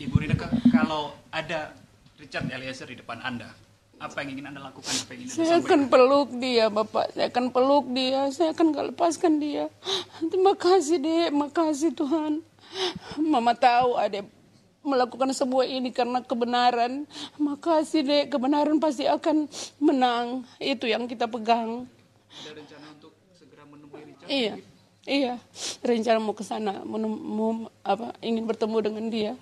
Ibu Rina, kalau ada Richard Eliezer di depan Anda, apa yang ingin Anda lakukan? Apa yang ingin saya anda akan peluk dia, Bapak. Saya akan peluk dia. Saya akan gak lepaskan dia. Terima kasih, Dek. Makasih, Tuhan. Mama tahu ada melakukan semua ini karena kebenaran. Makasih, Dek. Kebenaran pasti akan menang. Itu yang kita pegang. Ada rencana untuk segera menemui Richard? Iya. Iya, rencana mau ke sana, mau, mau apa ingin bertemu dengan dia.